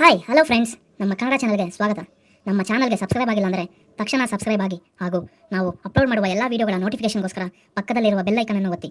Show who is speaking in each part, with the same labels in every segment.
Speaker 1: hi hello friends ನಮ್ಮ ಕನ್ನಡ ಚಾನಲ್ಗೆ ಸ್ವಾಗತ ನಮ್ಮ ಚಾನಲ್ಗೆ ಸಬ್ಸ್ಕ್ರೈಬ್ ಆಗಿಲ್ಲ ಅಂದರೆ ತಕ್ಷಣ ಸಬ್ಸ್ಕ್ರೈಬ್ ಆಗಿ ಹಾಗೂ ನಾವು ಅಪ್ಲೋಡ್ ಮಾಡುವ ಎಲ್ಲ ವಿಡಿಯೋಗಳ ನೋಟಿಫಿಕೇಶನ್ಗೋಸ್ಕರ ಪಕ್ಕದಲ್ಲಿರುವ ಬೆಲ್ ಐಕನ್ ಅನ್ನು ಒತ್ತಿ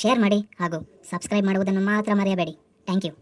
Speaker 1: ಶೇರ್ ಮಾಡಿ ಹಾಗೂ ಸಬ್ಸ್ಕ್ರೈಬ್ ಮಾಡುವುದನ್ನು ಮಾತ್ರ ಮರೆಯಬೇಡಿ ಥ್ಯಾಂಕ್ ಯು